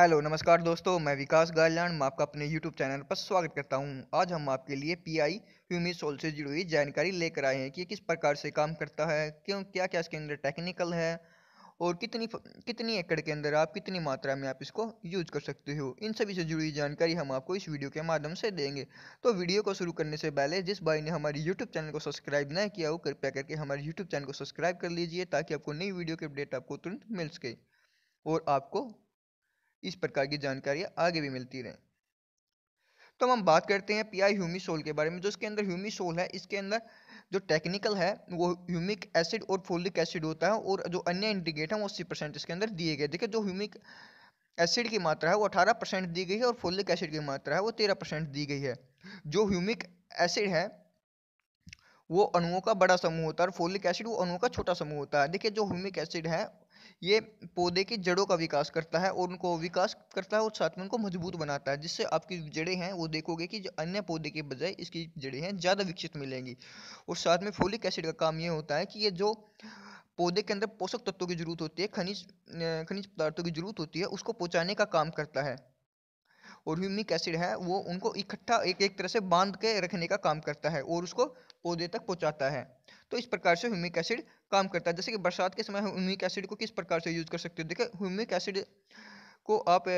hello नमस्कार दोस्तों मैं विकास गायलान मैं आपका अपने यूट्यूब चैनल पर स्वागत करता हूं आज हम आपके लिए पीआई ह्यूमी सोल से जुड़ी हुई जानकारी लेकर आए हैं कि किस प्रकार से काम करता है क्यों क्या क्या इसके अंदर टेक्निकल है और कितनी कितनी एकड़ के अंदर आप कितनी मात्रा में आप इसको यूज कर सकते हो इन सभी से जुड़ी जानकारी हम आपको इस वीडियो के माध्यम से देंगे तो वीडियो को शुरू करने से पहले जिस भाई ने हमारे यूट्यूब चैनल को सब्सक्राइब नहीं किया हो कृपया करके हमारे यूट्यूब चैनल को सब्सक्राइब कर लीजिए ताकि आपको नई वीडियो के अपडेट आपको तुरंत मिल सके और आपको इस प्रकार की जानकारियाँ आगे भी मिलती रहे तो हम बात करते हैं पी आई ह्यूमी सोल के बारे में जो इसके अंदर ह्यूमी सोल है इसके अंदर जो टेक्निकल है वो ह्यूमिक एसिड और फोलिक एसिड होता है और जो अन्य इंडिकेट है वो अस्सी परसेंट इसके अंदर दिए गए देखिए जो ह्यूमिक एसिड की मात्रा है वो अठारह परसेंट दी गई है और फोलिक एसिड की मात्रा है वो तेरह परसेंट दी गई है जो ह्यूमिक एसिड है वो अणुओं का बड़ा समूह होता है और फोलिक एसिड वो अणुओं का छोटा समूह होता है देखिए जो ह्यूमिक एसिड है ये पौधे की जड़ों का विकास करता है और उनको विकास करता है और साथ में उनको मजबूत बनाता है जिससे आपकी जड़ें हैं वो देखोगे कि जो अन्य पौधे के बजाय इसकी जड़ें हैं ज़्यादा विकसित मिलेंगी और साथ में फोलिक एसिड का काम ये होता है कि ये जो पौधे के अंदर पोषक तत्वों की जरूरत होती है खनिज खनिज पदार्थों की जरूरत होती है उसको पहुँचाने का काम करता है और ह्यूमिक एसिड है वो उनको इकट्ठा एक एक तरह से बांध के रखने का काम करता है और उसको पौधे तक पहुंचाता है तो इस प्रकार से ह्यूमिक एसिड काम करता है जैसे कि बरसात के समय ह्यूमिक एसिड को किस प्रकार से यूज़ कर सकते हो देखिए ह्यूमिक एसिड को आप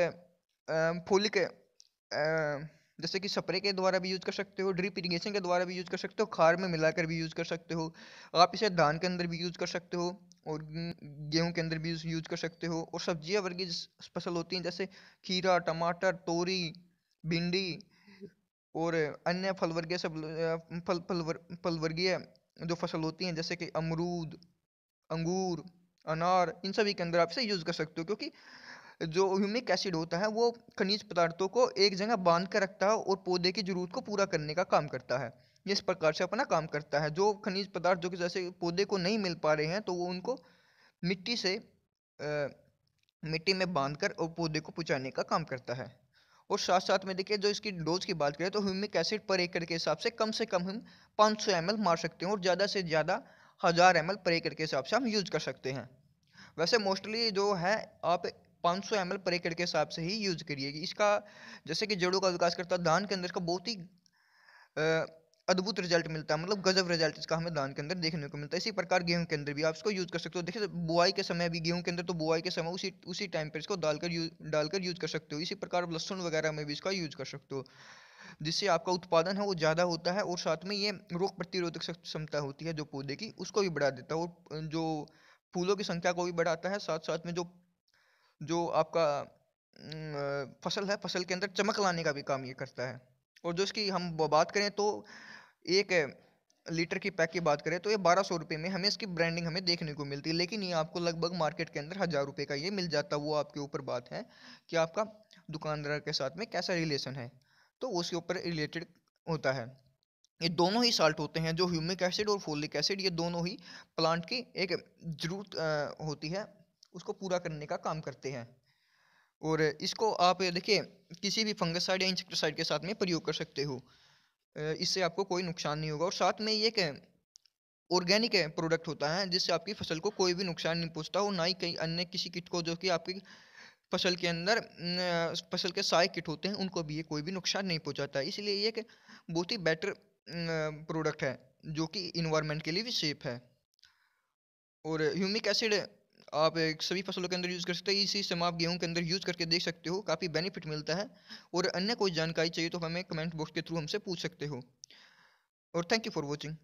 फोलिक जैसे कि स्प्रे के द्वारा भी यूज़ कर सकते हो ड्रिप इरीगेशन के द्वारा भी यूज़ कर सकते हो खार में मिलाकर भी यूज़ कर सकते हो आप इसे धान के अंदर भी यूज़ कर सकते हो और गेहूं के अंदर भी यूज़ कर सकते हो और सब्जियां वर्गीय फसल होती हैं जैसे खीरा टमाटर तोरी भिंडी और अन्य फल वर्गीय सब फल फल फल वर्गीय जो फसल होती हैं जैसे कि अमरूद अंगूर अनार इन सभी के अंदर आप इसे यूज़ कर सकते हो क्योंकि जो ह्यूमिक एसिड होता है वो खनिज पदार्थों को एक जगह बांध कर रखता है और पौधे की जरूरत को पूरा करने का काम करता है इस प्रकार से अपना काम करता है जो खनिज पदार्थ जो कि जैसे पौधे को नहीं मिल पा रहे हैं तो वो उनको मिट्टी से आ, मिट्टी में बांध कर और पौधे को पहुँचाने का काम करता है और साथ साथ में देखिए जो इसकी डोज की बात करें तो ह्यूमिक एसिड पर एकड़ के हिसाब से कम से कम हम पाँच सौ मार सकते हैं और ज़्यादा से ज़्यादा हज़ार एम पर एकड़ के हिसाब से हम यूज कर सकते हैं वैसे मोस्टली जो है आप पाँच सौ एम पर एकड़ के हिसाब से ही यूज़ करिएगी इसका जैसे कि जड़ों का विकास करता है धान के अंदर इसका बहुत ही अद्भुत रिजल्ट मिलता है मतलब गजब रिजल्ट इसका हमें धान के अंदर देखने को मिलता है इसी प्रकार गेहूं के अंदर भी आप इसको यूज़ कर सकते हो देखिए बुआई के समय भी गेहूं के अंदर तो बुआई के समय उसी उसी टाइम पर इसको डालकर यूज डालकर यूज़ कर सकते हो इसी प्रकार लहसुन वगैरह में भी इसका यूज़ कर सकते हो जिससे आपका उत्पादन है वो ज़्यादा होता है और साथ में ये रोग प्रतिरोधक क्षमता होती है जो पौधे की उसको भी बढ़ा देता है और जो फूलों की संख्या को भी बढ़ाता है साथ साथ में जो जो आपका फसल है फसल के अंदर चमक लाने का भी काम ये करता है और जो इसकी हम बात करें तो एक लीटर की पैक की बात करें तो ये बारह सौ रुपये में हमें इसकी ब्रांडिंग हमें देखने को मिलती है लेकिन ये आपको लगभग मार्केट के अंदर हज़ार रुपये का ये मिल जाता है वो आपके ऊपर बात है कि आपका दुकानदार के साथ में कैसा रिलेशन है तो उसके ऊपर रिलेटेड होता है ये दोनों ही साल्ट होते हैं जो ह्यूमिक एसिड और फोलिक एसिड ये दोनों ही प्लांट की एक जरूरत होती है उसको पूरा करने का काम करते हैं और इसको आप देखिए किसी भी फंगसाइड या इंसेक्टिसाइड के साथ में प्रयोग कर सकते हो इससे आपको कोई नुकसान नहीं होगा और साथ में ये एक ऑर्गेनिक प्रोडक्ट होता है जिससे आपकी फसल को कोई भी नुकसान नहीं पहुँचता और ना ही कहीं अन्य किसी किट को जो कि आपकी फसल के अंदर फसल के साय किट होते हैं उनको भी ये कोई भी नुकसान नहीं पहुँचाता इसलिए ये एक बहुत ही बेटर प्रोडक्ट है जो कि इन्वायरमेंट के लिए भी सेफ है और ह्यूमिक एसिड आप सभी फसलों के अंदर यूज़ कर सकते हैं इसी सिस्टम आप गेहूं के अंदर यूज़ करके देख सकते हो काफ़ी बेनिफिट मिलता है और अन्य कोई जानकारी चाहिए तो हमें कमेंट बॉक्स के थ्रू हमसे पूछ सकते हो और थैंक यू फॉर वॉचिंग